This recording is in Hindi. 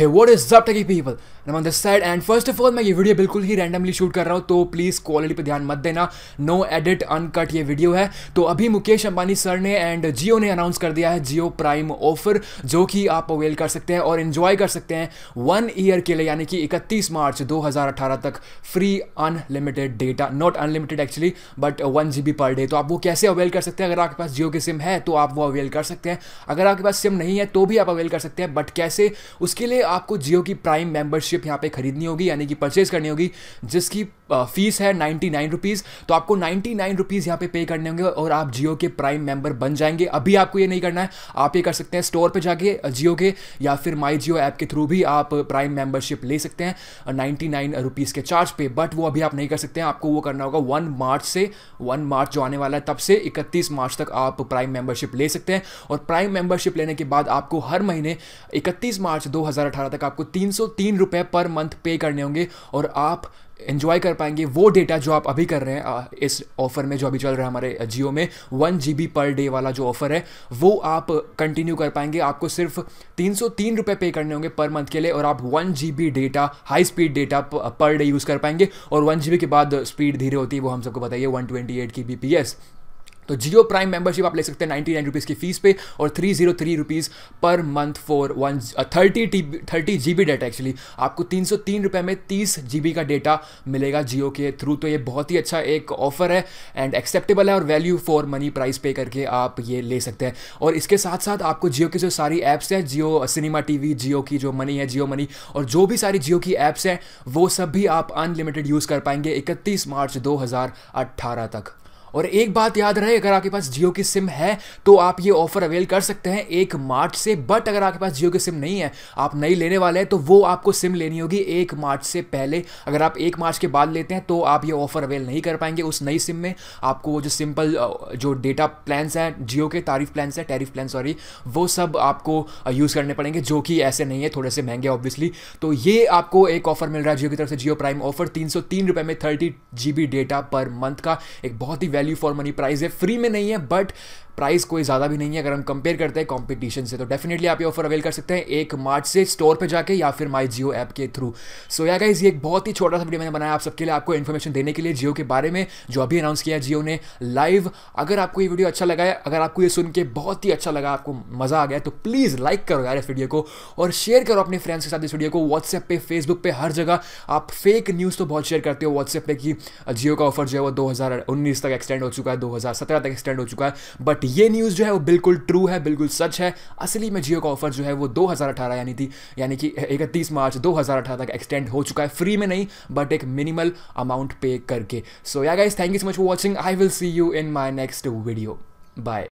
hey what is up techie people नम on this side and first of all मैं ये वीडियो बिल्कुल ही रैंडमली शूट कर रहा हूँ तो प्लीज़ क्वालिटी पे ध्यान मत देना नो एडिट अनकट ये वीडियो है तो अभी मुकेश अंबानी सर ने एंड जियो ने अनाउंस कर दिया है जियो प्राइम ऑफर जो कि आप अवेल कर सकते हैं और इन्जॉय कर सकते हैं वन ईयर के लिए यानी कि इकतीस मार्च दो तक free unlimited data not unlimited actually but one G per day तो आप वो कैसे अवेल कर सकते हैं अगर आपके पास जियो की सिम है तो आप वो अवेल कर सकते हैं अगर आपके पास सिम नहीं है तो भी आप अवेल कर सकते हैं बट कैसे उसके लिए आपको जियो की प्राइम मेंबरशिप यहाँ पे खरीदनी होगी यानी कि परचेज करनी होगी जिसकी फ़ीस है नाइन्टी नाइन रुपीज़ तो आपको नाइन्टी नाइन रुपीज़ यहाँ पे पे करने होंगे और आप जियो के प्राइम मेंबर बन जाएंगे अभी आपको ये नहीं करना है आप ये कर सकते हैं स्टोर पे जाके जियो के या फिर माई जियो ऐप के थ्रू भी आप प्राइम मेंबरशिप ले सकते हैं नाइन्टी नाइन रुपीज़ के चार्ज पे बट वो अभी आप नहीं कर सकते हैं आपको वो करना होगा वन मार्च से वन मार्च जो आने वाला है तब से इकतीस मार्च तक आप प्राइम मेंबरशिप ले सकते हैं और प्राइम मेंबरशिप लेने के बाद आपको हर महीने इकतीस मार्च दो हज़ार 2018 तक आपको तीन सौ तीन रुपये पर मंथ पे करने होंगे और आप इन्जॉय कर पाएंगे वो डेटा जो आप अभी कर रहे हैं इस ऑफर में जो अभी चल रहा है हमारे जियो में वन जी पर डे वाला जो ऑफर है वो आप कंटिन्यू कर पाएंगे आपको सिर्फ तीन सौ तीन रुपये पे करने होंगे पर मंथ के लिए और आप one G data high speed data per day use कर पाएंगे और वन जी के बाद स्पीड धीरे होती है वो हम सबको बताइए one twenty eight K B तो जियो प्राइम मेंबरशिप आप ले सकते हैं नाइन्टी नाइन रुपीज़ की फीस पे और three zero three rupees per month for one thirty टी thirty G B data actually आपको तीन सौ तीन रुपये में तीस जी बी का डेटा मिलेगा जियो के थ्रू तो ये बहुत ही अच्छा एक ऑफर है एंड एक्सेप्टेबल है और वैल्यू फॉर मनी प्राइस पे करके आप ये ले सकते हैं और इसके साथ साथ आपको जियो की जो सारी ऐप्स हैं Jio cinema T V Jio की जो मनी है जियो मनी और जो भी सारी जियो की ऐप्स हैं वो सब भी आप अनलिमिटेड यूज़ कर पाएंगे इकतीस मार्च दो हज़ार अट्ठारह तक और एक बात याद रहे अगर आपके पास जियो की सिम है तो आप ये ऑफर अवेल कर सकते हैं एक मार्च से बट अगर आपके पास जियो की सिम नहीं है आप नई लेने वाले हैं तो वो आपको सिम लेनी होगी एक मार्च से पहले अगर आप एक मार्च के बाद लेते हैं तो आप ये ऑफर अवेल नहीं कर पाएंगे उस नई सिम में आपको वो जो सिंपल जो डेटा प्लान्स हैं जियो के तारीफ प्लान्स हैं टैरिफ प्लान सॉरी वो सब आपको यूज़ करने पड़ेंगे जो कि ऐसे नहीं है थोड़े से महंगे ऑब्वियसली तो ये आपको एक ऑफर मिल रहा है जियो की तरफ से जियो प्राइम ऑफर तीन सौ में thirty G data per month का एक बहुत ही वैल्यू फॉर मनी प्राइस है फ्री में नहीं है बट प्राइस कोई ज़्यादा भी नहीं है अगर हम कंपेयर करते हैं कॉम्पिटिशन से तो डेफिनेटली आप ये ऑफर अवेल कर सकते हैं एक मार्च से स्टोर पर जाकर या फिर माई जियो ऐप के थ्रू सो या गाइज ये एक बहुत ही छोटा सा वीडियो मैंने बनाया आप सबके लिए आपको इन्फॉर्मेशन देने के लिए जियो के बारे में जो अभी अनाउंस किया जियो ने लाइव अगर आपको ये वीडियो अच्छा लगा है अगर आपको ये सुन के बहुत ही अच्छा लगा आपको मज़ा आ गया तो प्लीज़ लाइक करो यार इस वीडियो को और शेयर करो अपने फ्रेंड्स के साथ इस वीडियो को व्हाट्सएप पे फेसबुक पे हर जगह आप फेक न्यूज़ तो बहुत शेयर करते हो व्हाट्सएप पे कि जियो का ऑफर जो है वो 2019 तक एक्सटेंड हो चुका है 2017 तक एक्सटेंड हो चुका है बट ये न्यूज़ जो है वो बिल्कुल ट्रू है बिल्कुल सच है असली में जियो का ऑफर जो है वो 2018 यानी थी यानी कि इकतीस मार्च 2018 तक एक्सटेंड हो चुका है फ्री में नहीं बट एक मिनिमल अमाउंट पे करके so yeah guys thank you so much for watching I will see you in my next video bye